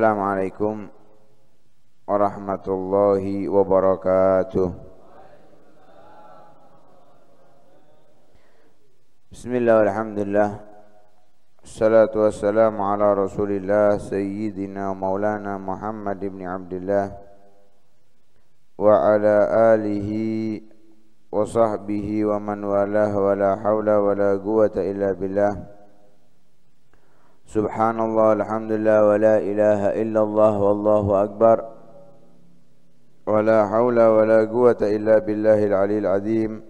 السلام عليكم ورحمة الله وبركاته بسم الله والحمد لله الصلاة والسلام على رسول الله سيدنا مولانا محمد بن عبد الله وعلى آله وصحبه ومن والاه ولا حول ولا قوة إلا بالله سبحان الله الحمد لله ولا إله إلا الله والله أكبر ولا حول ولا قوة إلا بالله العلي العظيم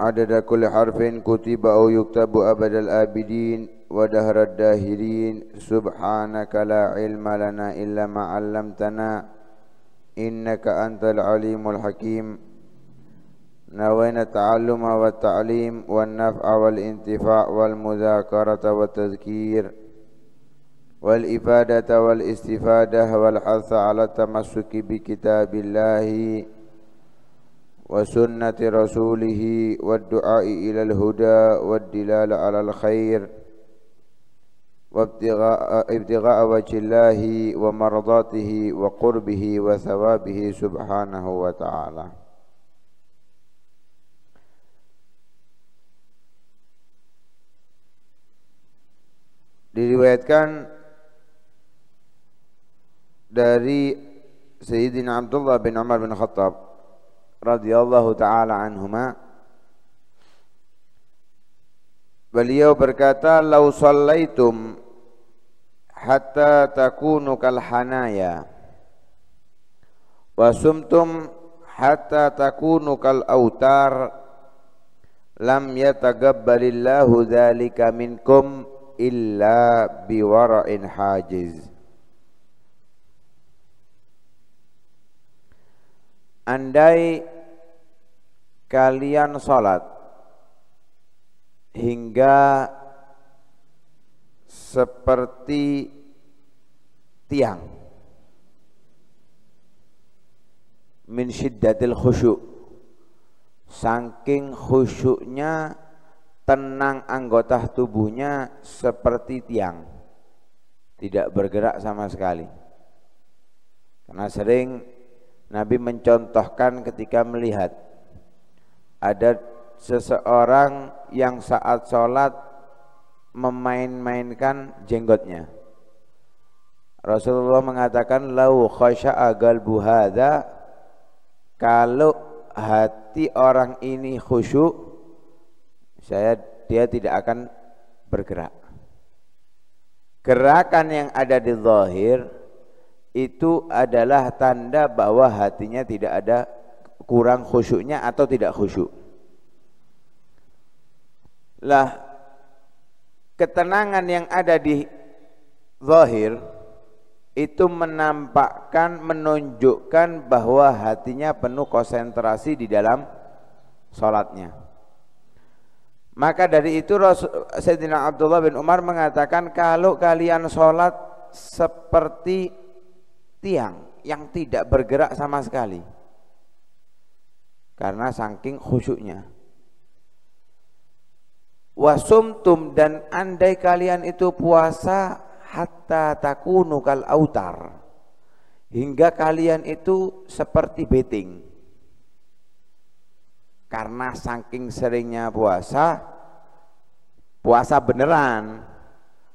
عدد كل حرف كتب أو يكتب أبد الآبدين ودهر الداهرين سبحانك لا علم لنا إلا ما علمتنا إنك أنت العليم الحكيم نوينا التعلم والتعليم والنفع والانتفاع والمذاكرة والتذكير والإفادة والاستفادة والحث على التمسك بكتاب الله وسنة رسوله والدعاء إلى الهدى والدلال على الخير وابتغاء ابتغاء وجه الله ومرضاته وقربه وثوابه سبحانه وتعالى diriwayatkan dari Sayyidina Abdullah bin Umar bin Khattab radhiyallahu taala anhuma beliau berkata lau sallaitum hatta takunu kal hanaya wa sumtum hatta takunu kal autar lam yatagabbalillahu dzalika minkum illa biwara'in hajiz Andai kalian sholat hingga seperti tiang min syiddatil khusyuk saking khusyuknya tenang anggota tubuhnya seperti tiang tidak bergerak sama sekali karena sering Nabi mencontohkan ketika melihat ada seseorang yang saat sholat memain-mainkan jenggotnya Rasulullah mengatakan lau khasya'a galbu hadha kalau hati orang ini khusyuk saya dia tidak akan bergerak. Gerakan yang ada di zahir itu adalah tanda bahwa hatinya tidak ada kurang khusyuknya atau tidak khusyuk. Lah ketenangan yang ada di zahir itu menampakkan menunjukkan bahwa hatinya penuh konsentrasi di dalam salatnya. Maka dari itu Rasul, Sayyidina Abdullah bin Umar mengatakan kalau kalian sholat seperti tiang yang tidak bergerak sama sekali karena saking khusyuknya wasumtum dan andai kalian itu puasa hatta takunu kal autar hingga kalian itu seperti beting karena saking seringnya puasa puasa beneran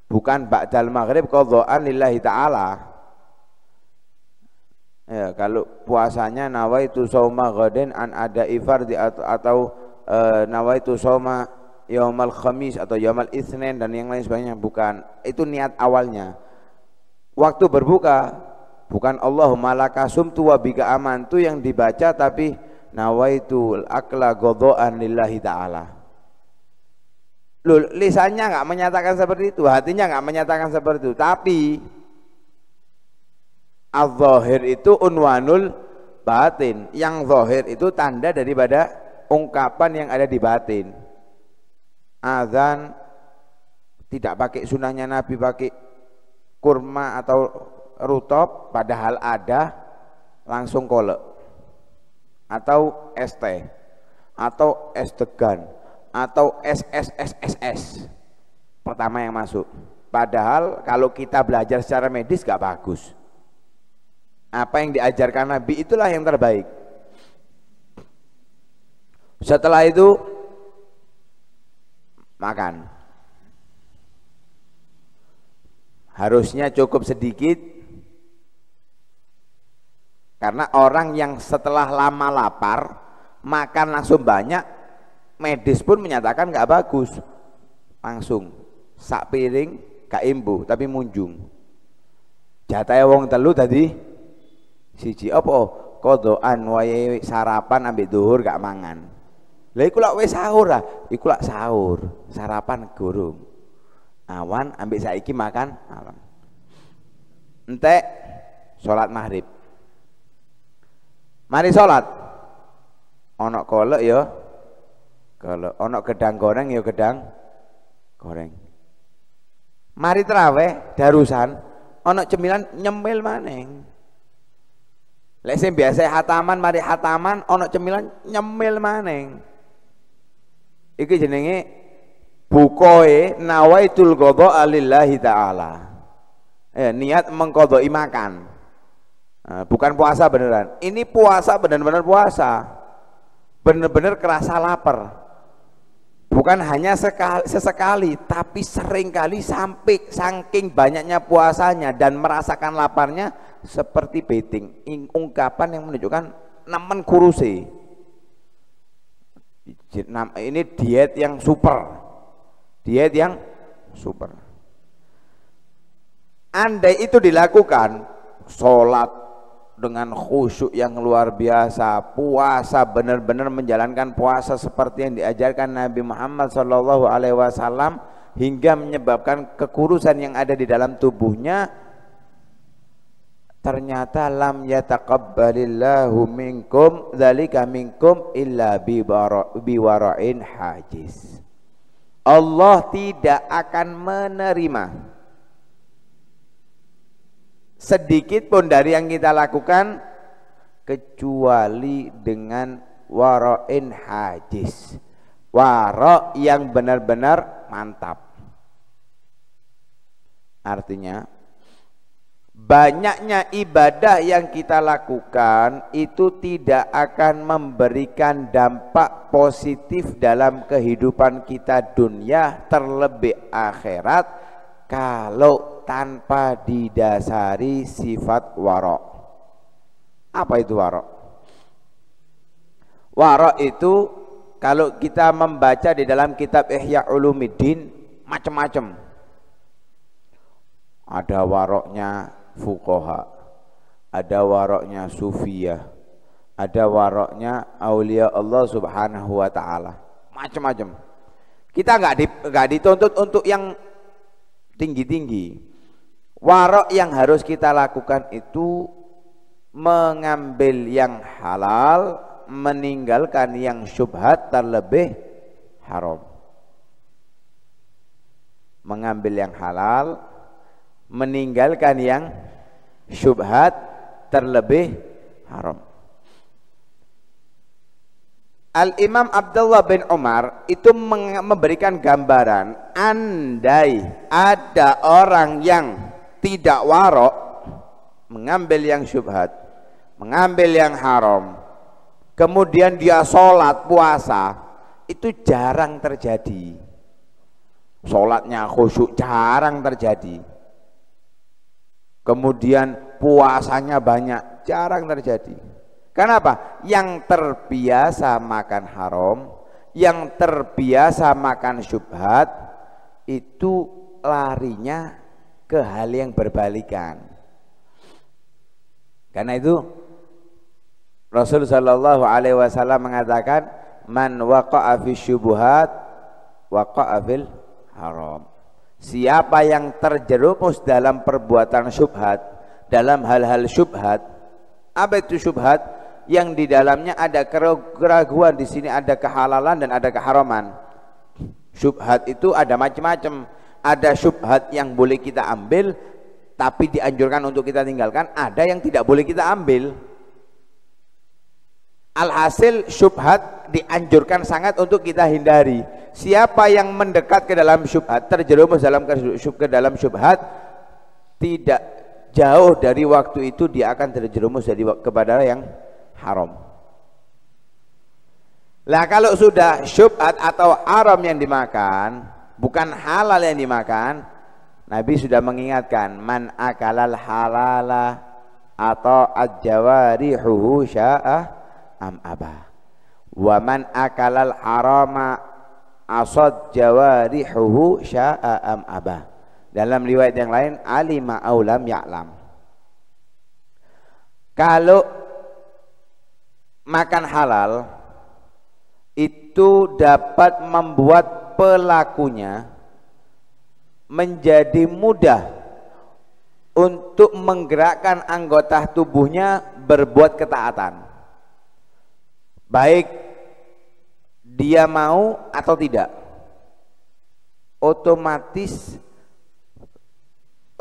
bukan ba'dal maghrib qadha'an lillahi ta'ala ya kalau puasanya nawaitu sawma ghadin an ada ifar di atau, atau e, nawaitu sawma yaumal khamis atau yaumal isnin dan yang lain sebagainya bukan itu niat awalnya waktu berbuka bukan Allahumma laka sumtu wa bika amantu yang dibaca tapi nawaitu akla godoan lillahi ta'ala Loh, lisannya nggak menyatakan seperti itu, hatinya nggak menyatakan seperti itu, tapi al-zahir itu unwanul batin, yang zahir itu tanda daripada ungkapan yang ada di batin. Azan tidak pakai sunahnya Nabi pakai kurma atau rutop, padahal ada langsung kolek atau ST atau S Degan atau SSSSS pertama yang masuk padahal kalau kita belajar secara medis gak bagus apa yang diajarkan Nabi itulah yang terbaik setelah itu makan harusnya cukup sedikit karena orang yang setelah lama lapar, makan langsung banyak, medis pun menyatakan nggak bagus. Langsung, sak piring, gak imbu, tapi munjung. Jatai wong telu tadi, siji apa? Kodoan wayahe sarapan ambek duhur gak mangan. Lah iku lak sahur lah, iku lak sahur, sarapan gurung. Awan ambek saiki makan malam Entek sholat maghrib mari sholat, onok kolok yo, ya. kolok onok gedang goreng yo ya gedang goreng mari teraweh, darusan onok cemilan nyemil maning lek biasa hataman mari hataman onok cemilan nyemil maning iki jenenge bukoe nawaitul qadha alillahi taala eh, niat mengkodoi makan Ah, bukan puasa beneran. Ini puasa benar-benar puasa. Benar-benar kerasa lapar. Bukan hanya sekali, sesekali, tapi seringkali sampai saking banyaknya puasanya dan merasakan laparnya seperti beting. Ungkapan yang menunjukkan nemen kurusi. Ini diet yang super. Diet yang super. Andai itu dilakukan, sholat dengan khusyuk yang luar biasa puasa benar-benar menjalankan puasa seperti yang diajarkan Nabi Muhammad Shallallahu Alaihi Wasallam hingga menyebabkan kekurusan yang ada di dalam tubuhnya ternyata lam yataqabbalillahu minkum dzalika minkum illa biwara'in hajiz Allah tidak akan menerima sedikit pun dari yang kita lakukan kecuali dengan waroin hajis waro yang benar-benar mantap artinya banyaknya ibadah yang kita lakukan itu tidak akan memberikan dampak positif dalam kehidupan kita dunia terlebih akhirat kalau tanpa didasari sifat warok. Apa itu warok? Warok itu kalau kita membaca di dalam kitab Ihya Ulumiddin macam-macam. Ada waroknya fukoha, ada waroknya sufiyah, ada waroknya aulia Allah Subhanahu wa taala. Macam-macam. Kita nggak di, dituntut untuk yang tinggi-tinggi warok yang harus kita lakukan itu mengambil yang halal meninggalkan yang syubhat terlebih haram mengambil yang halal meninggalkan yang syubhat terlebih haram Al-Imam Abdullah bin Umar itu memberikan gambaran andai ada orang yang tidak warok mengambil yang syubhat mengambil yang haram kemudian dia sholat puasa itu jarang terjadi sholatnya khusyuk jarang terjadi kemudian puasanya banyak jarang terjadi kenapa? yang terbiasa makan haram yang terbiasa makan syubhat itu larinya ke hal yang berbalikan. Karena itu Rasul Shallallahu Alaihi Wasallam mengatakan man waqa'a fi syubuhat waqa'a fil haram. Siapa yang terjerumus dalam perbuatan syubhat, dalam hal-hal syubhat, apa itu syubhat? Yang di dalamnya ada keraguan, di sini ada kehalalan dan ada keharaman. Syubhat itu ada macam-macam ada syubhat yang boleh kita ambil tapi dianjurkan untuk kita tinggalkan ada yang tidak boleh kita ambil alhasil syubhat dianjurkan sangat untuk kita hindari siapa yang mendekat ke dalam syubhat terjerumus dalam ke dalam syubhat tidak jauh dari waktu itu dia akan terjerumus jadi kepada yang haram lah kalau sudah syubhat atau haram yang dimakan bukan halal yang dimakan Nabi sudah mengingatkan man akalal halala atau ajawarihu sya'ah am abah wa man akalal harama asad jawarihu sya'ah am abah dalam riwayat yang lain alima aulam ya'lam kalau makan halal itu dapat membuat pelakunya menjadi mudah untuk menggerakkan anggota tubuhnya berbuat ketaatan baik dia mau atau tidak otomatis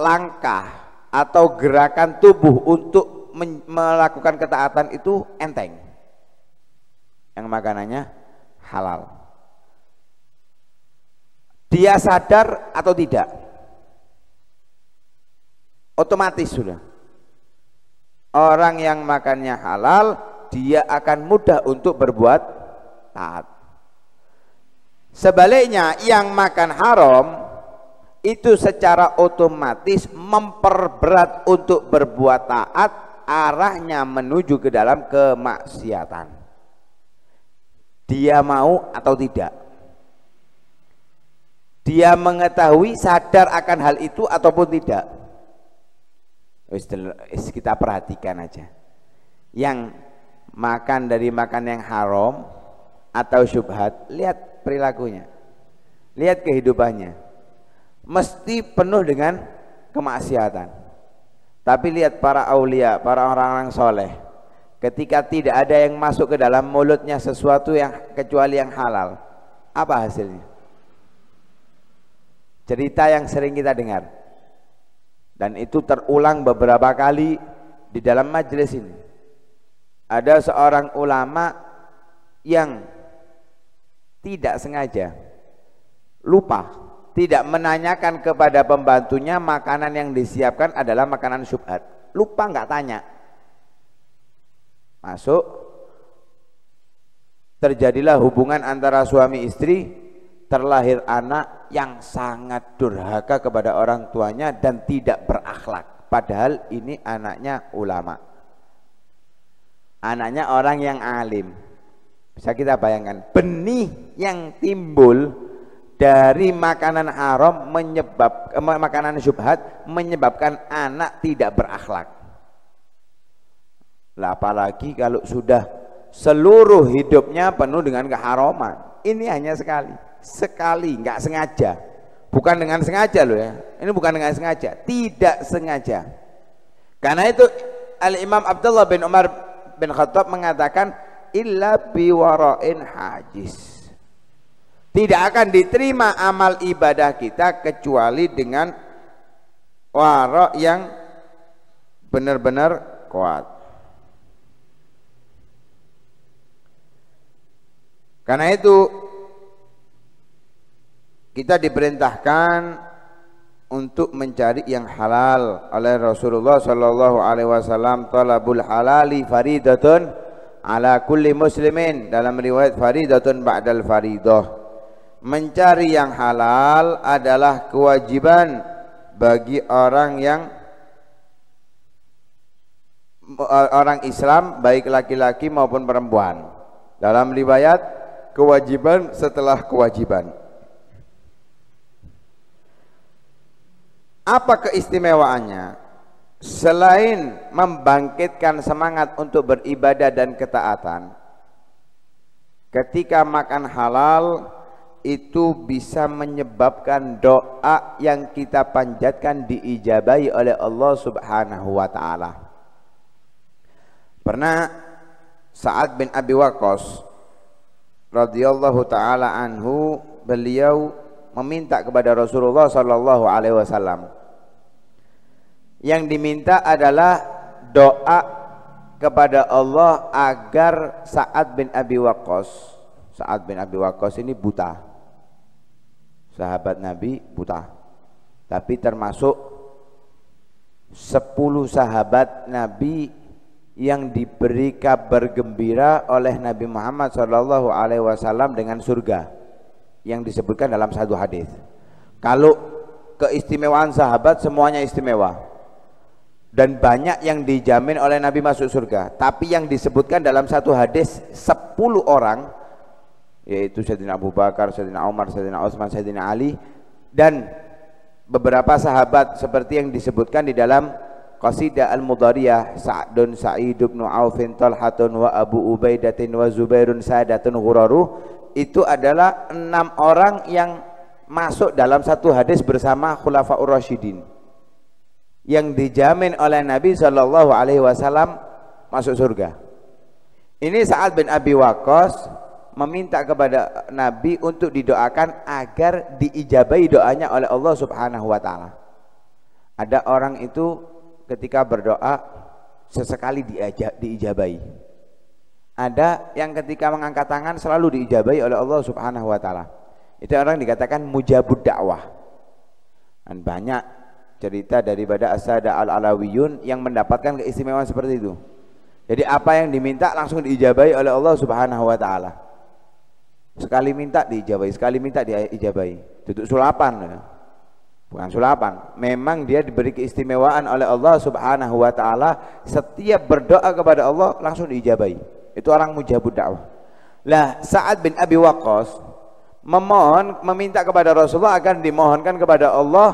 langkah atau gerakan tubuh untuk melakukan ketaatan itu enteng yang makanannya halal dia sadar atau tidak? Otomatis sudah. Orang yang makannya halal, dia akan mudah untuk berbuat taat. Sebaliknya, yang makan haram itu secara otomatis memperberat untuk berbuat taat arahnya menuju ke dalam kemaksiatan dia mau atau tidak dia mengetahui sadar akan hal itu ataupun tidak kita perhatikan aja yang makan dari makan yang haram atau syubhat lihat perilakunya lihat kehidupannya mesti penuh dengan kemaksiatan tapi lihat para aulia para orang-orang soleh ketika tidak ada yang masuk ke dalam mulutnya sesuatu yang kecuali yang halal apa hasilnya cerita yang sering kita dengar dan itu terulang beberapa kali di dalam majelis ini ada seorang ulama yang tidak sengaja lupa tidak menanyakan kepada pembantunya makanan yang disiapkan adalah makanan syubhat lupa nggak tanya masuk terjadilah hubungan antara suami istri terlahir anak yang sangat durhaka kepada orang tuanya dan tidak berakhlak padahal ini anaknya ulama anaknya orang yang alim bisa kita bayangkan benih yang timbul dari makanan haram menyebab eh, makanan syubhat menyebabkan anak tidak berakhlak lah apalagi kalau sudah seluruh hidupnya penuh dengan keharaman ini hanya sekali sekali, nggak sengaja. Bukan dengan sengaja loh ya. Ini bukan dengan sengaja, tidak sengaja. Karena itu Al Imam Abdullah bin Umar bin Khattab mengatakan illa biwarain hajis. Tidak akan diterima amal ibadah kita kecuali dengan warok yang benar-benar kuat. Karena itu kita diperintahkan untuk mencari yang halal oleh Rasulullah sallallahu alaihi wasallam talabul halali faridatun ala kulli muslimin dalam riwayat faridatun ba'dal faridah mencari yang halal adalah kewajiban bagi orang yang orang Islam baik laki-laki maupun perempuan dalam riwayat kewajiban setelah kewajiban Apa keistimewaannya? Selain membangkitkan semangat untuk beribadah dan ketaatan, ketika makan halal itu bisa menyebabkan doa yang kita panjatkan diijabahi oleh Allah Subhanahu wa taala. Pernah Sa'ad bin Abi Waqqas radhiyallahu taala anhu beliau meminta kepada Rasulullah sallallahu alaihi wasallam. Yang diminta adalah doa kepada Allah agar Sa'ad bin Abi Waqqas. Sa'ad bin Abi Waqqas ini buta. Sahabat Nabi buta. Tapi termasuk 10 sahabat Nabi yang diberi kabar gembira oleh Nabi Muhammad saw dengan surga yang disebutkan dalam satu hadis. Kalau keistimewaan sahabat semuanya istimewa dan banyak yang dijamin oleh Nabi masuk surga tapi yang disebutkan dalam satu hadis sepuluh orang yaitu Sayyidina Abu Bakar, Sayyidina Umar, Sayyidina Utsman, Sayyidina Ali dan beberapa sahabat seperti yang disebutkan di dalam Qasidah Al-Mudariyah Sa'dun Sa'id ibn Aufin Talhatun wa Abu Ubaidatin wa Zubairun Sadatun Ghuraru itu adalah enam orang yang masuk dalam satu hadis bersama khulafa Rasyidin yang dijamin oleh Nabi Shallallahu Alaihi Wasallam masuk surga. Ini saat bin Abi Wakos meminta kepada Nabi untuk didoakan agar diijabai doanya oleh Allah Subhanahu Wa Taala. Ada orang itu ketika berdoa sesekali diijabai ada yang ketika mengangkat tangan selalu diijabahi oleh Allah Subhanahu wa taala. Itu orang dikatakan mujabud dakwah. Dan banyak cerita daripada asada al-alawiyun yang mendapatkan keistimewaan seperti itu. Jadi apa yang diminta langsung diijabahi oleh Allah Subhanahu wa taala. Sekali minta diijabahi, sekali minta diijabahi. Tutup sulapan. Ya. Bukan sulapan, memang dia diberi keistimewaan oleh Allah Subhanahu wa taala setiap berdoa kepada Allah langsung diijabahi. Itu orang mujabud dakwah. Lah saat bin Abi Waqqas memohon meminta kepada Rasulullah akan dimohonkan kepada Allah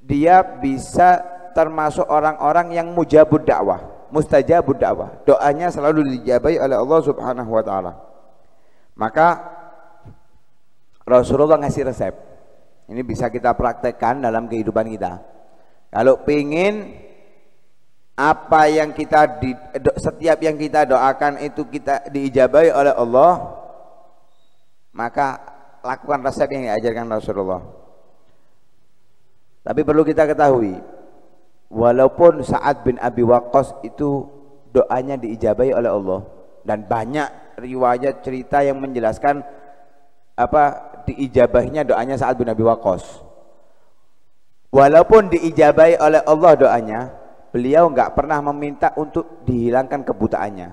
dia bisa termasuk orang-orang yang mujabud dakwah, mustajabud dakwah. Doanya selalu dijabai oleh Allah Subhanahu wa taala. Maka Rasulullah ngasih resep. Ini bisa kita praktekkan dalam kehidupan kita. Kalau pingin apa yang kita di, setiap yang kita doakan itu kita diijabahi oleh Allah maka lakukan resep yang diajarkan Rasulullah tapi perlu kita ketahui walaupun saat bin Abi Waqqas itu doanya diijabahi oleh Allah dan banyak riwayat cerita yang menjelaskan apa diijabahnya doanya saat bin Abi Waqqas walaupun diijabahi oleh Allah doanya beliau nggak pernah meminta untuk dihilangkan kebutaannya.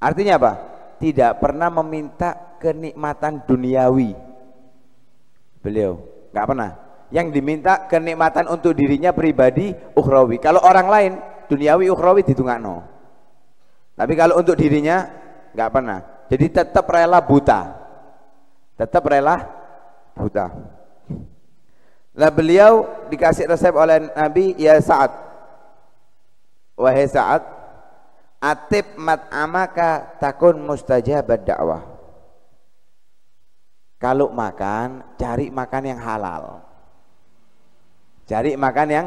Artinya apa? Tidak pernah meminta kenikmatan duniawi. Beliau nggak pernah. Yang diminta kenikmatan untuk dirinya pribadi ukhrawi. Kalau orang lain duniawi ukhrawi no. Tapi kalau untuk dirinya nggak pernah. Jadi tetap rela buta. Tetap rela buta. Lah beliau dikasih resep oleh Nabi, ya saat Wahai saat atib amaka takun mustajab dakwah. Kalau makan, cari makan yang halal. Cari makan yang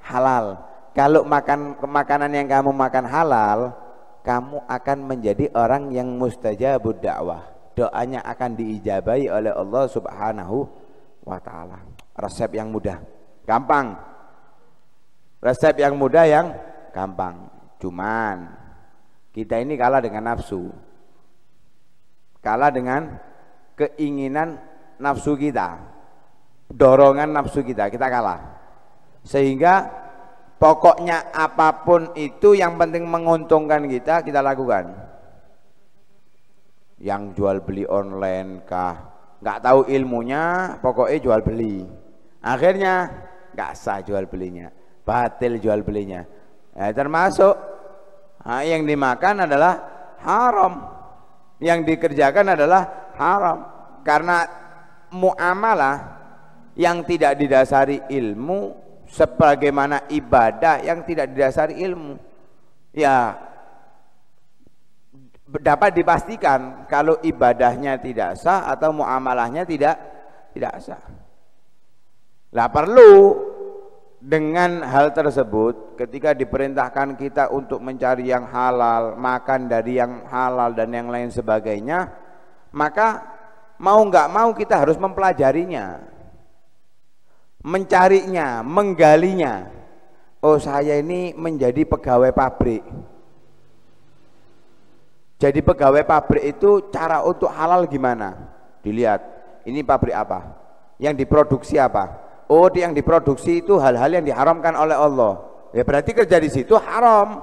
halal. Kalau makan makanan yang kamu makan halal, kamu akan menjadi orang yang mustajabud dakwah. Doanya akan diijabahi oleh Allah Subhanahu wa taala resep yang mudah gampang resep yang mudah yang gampang cuman kita ini kalah dengan nafsu kalah dengan keinginan nafsu kita dorongan nafsu kita kita kalah sehingga pokoknya apapun itu yang penting menguntungkan kita kita lakukan yang jual beli online kah nggak tahu ilmunya pokoknya jual beli akhirnya nggak sah jual belinya batil jual belinya ya, termasuk nah, yang dimakan adalah haram yang dikerjakan adalah haram karena muamalah yang tidak didasari ilmu sebagaimana ibadah yang tidak didasari ilmu ya dapat dipastikan kalau ibadahnya tidak sah atau muamalahnya tidak tidak sah lah perlu dengan hal tersebut ketika diperintahkan kita untuk mencari yang halal, makan dari yang halal dan yang lain sebagainya, maka mau nggak mau kita harus mempelajarinya, mencarinya, menggalinya. Oh saya ini menjadi pegawai pabrik. Jadi pegawai pabrik itu cara untuk halal gimana? Dilihat, ini pabrik apa? Yang diproduksi apa? oh di yang diproduksi itu hal-hal yang diharamkan oleh Allah ya berarti kerja di situ haram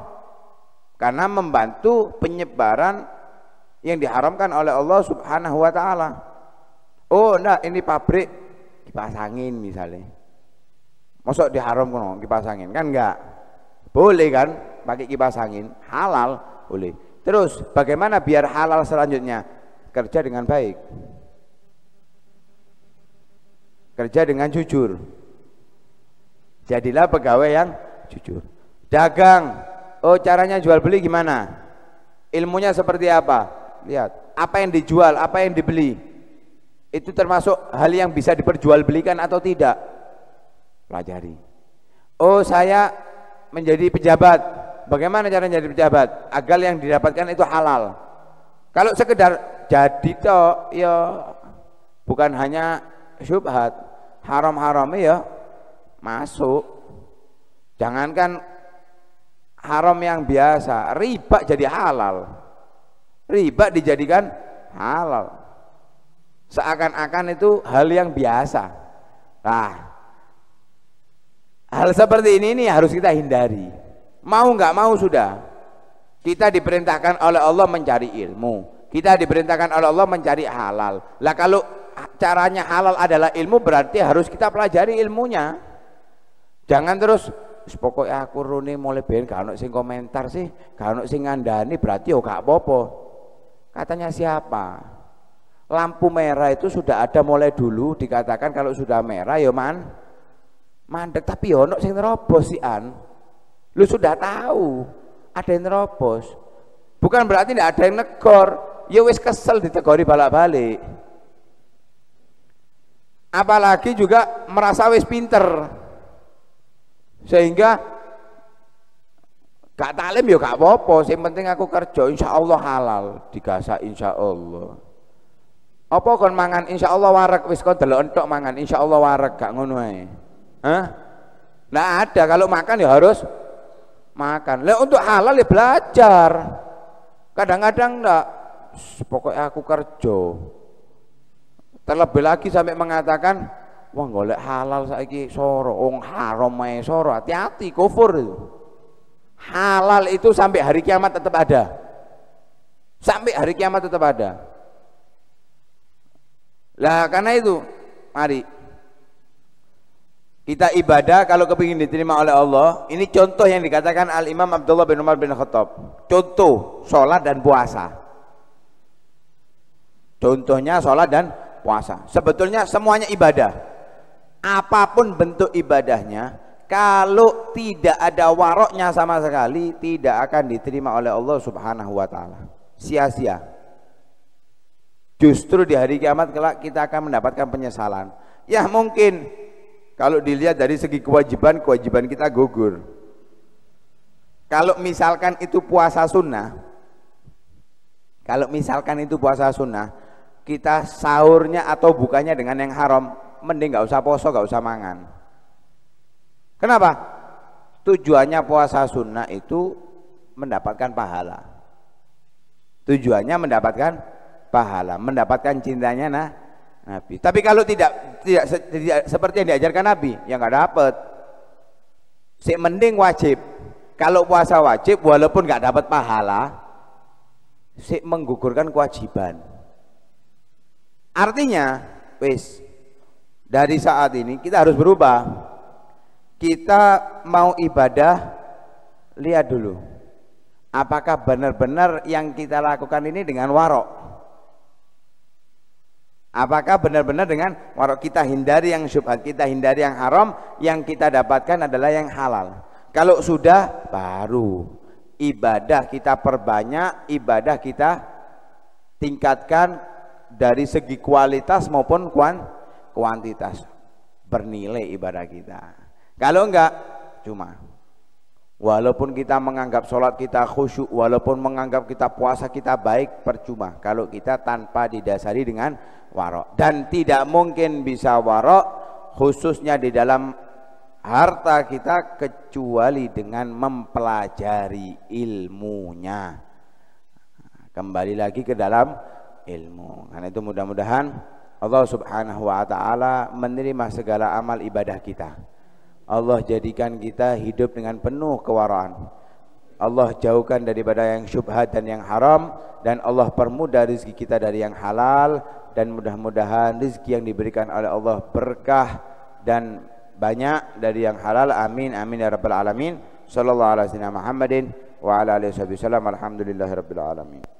karena membantu penyebaran yang diharamkan oleh Allah subhanahu wa ta'ala oh nah ini pabrik dipasangin misalnya masuk diharamkan kipas angin kan enggak boleh kan pakai kipas angin halal boleh terus bagaimana biar halal selanjutnya kerja dengan baik kerja dengan jujur jadilah pegawai yang jujur dagang oh caranya jual beli gimana ilmunya seperti apa lihat apa yang dijual apa yang dibeli itu termasuk hal yang bisa diperjualbelikan atau tidak pelajari oh saya menjadi pejabat bagaimana cara menjadi pejabat agar yang didapatkan itu halal kalau sekedar jadi toh ya bukan hanya syubhat haram-haramnya ya masuk jangankan haram yang biasa riba jadi halal riba dijadikan halal seakan-akan itu hal yang biasa nah hal seperti ini ini harus kita hindari mau nggak mau sudah kita diperintahkan oleh Allah mencari ilmu kita diperintahkan oleh Allah mencari halal lah kalau caranya halal adalah ilmu berarti harus kita pelajari ilmunya jangan terus pokoknya aku runi mulai ben gak sing komentar sih gak ono sing ngandani berarti yo gak apa katanya siapa lampu merah itu sudah ada mulai dulu dikatakan kalau sudah merah ya man mandek tapi honok ono sing nerobos sih an lu sudah tahu ada yang nerobos bukan berarti tidak ada yang negor ya wis kesel ditegori balak-balik apalagi juga merasa wis pinter sehingga gak talim ya gak apa-apa yang penting aku kerja insya Allah halal digasa insya Allah apa kon mangan insya Allah warak wis kon delok entok mangan insya Allah warak gak ngono ae Hah? Nggak ada kalau makan ya harus makan lah untuk halal ya belajar kadang-kadang enggak pokoknya aku kerja Terlebih lagi sampai mengatakan, wah golek halal saiki soro, ong haram soro, hati-hati kufur itu. Halal itu sampai hari kiamat tetap ada. Sampai hari kiamat tetap ada. Lah karena itu, mari kita ibadah kalau kepingin diterima oleh Allah ini contoh yang dikatakan Al Imam Abdullah bin Umar bin Khattab contoh sholat dan puasa contohnya sholat dan puasa. Sebetulnya semuanya ibadah. Apapun bentuk ibadahnya, kalau tidak ada waroknya sama sekali, tidak akan diterima oleh Allah Subhanahu wa taala. Sia-sia. Justru di hari kiamat kelak kita akan mendapatkan penyesalan. Ya mungkin kalau dilihat dari segi kewajiban, kewajiban kita gugur. Kalau misalkan itu puasa sunnah, kalau misalkan itu puasa sunnah, kita sahurnya atau bukanya dengan yang haram mending nggak usah poso nggak usah mangan kenapa tujuannya puasa sunnah itu mendapatkan pahala tujuannya mendapatkan pahala mendapatkan cintanya nah Nabi tapi kalau tidak tidak, tidak seperti yang diajarkan Nabi ya nggak dapat si mending wajib kalau puasa wajib walaupun nggak dapat pahala si menggugurkan kewajiban Artinya, wis dari saat ini kita harus berubah. Kita mau ibadah lihat dulu apakah benar-benar yang kita lakukan ini dengan warok. Apakah benar-benar dengan warok kita hindari yang syubhat, kita hindari yang haram, yang kita dapatkan adalah yang halal. Kalau sudah baru ibadah kita perbanyak, ibadah kita tingkatkan dari segi kualitas maupun kuan, kuantitas bernilai ibadah kita kalau enggak cuma walaupun kita menganggap sholat kita khusyuk walaupun menganggap kita puasa kita baik percuma kalau kita tanpa didasari dengan warok dan tidak mungkin bisa warok khususnya di dalam harta kita kecuali dengan mempelajari ilmunya kembali lagi ke dalam ilmu. Karena itu mudah-mudahan Allah Subhanahu wa taala menerima segala amal ibadah kita. Allah jadikan kita hidup dengan penuh kewaraan. Allah jauhkan daripada yang syubhat dan yang haram dan Allah permudah rezeki kita dari yang halal dan mudah-mudahan rezeki yang diberikan oleh Allah berkah dan banyak dari yang halal amin amin ya rabbal alamin sallallahu alaihi wasallam Muhammadin wa ala alihi wasallam alhamdulillahirabbil alamin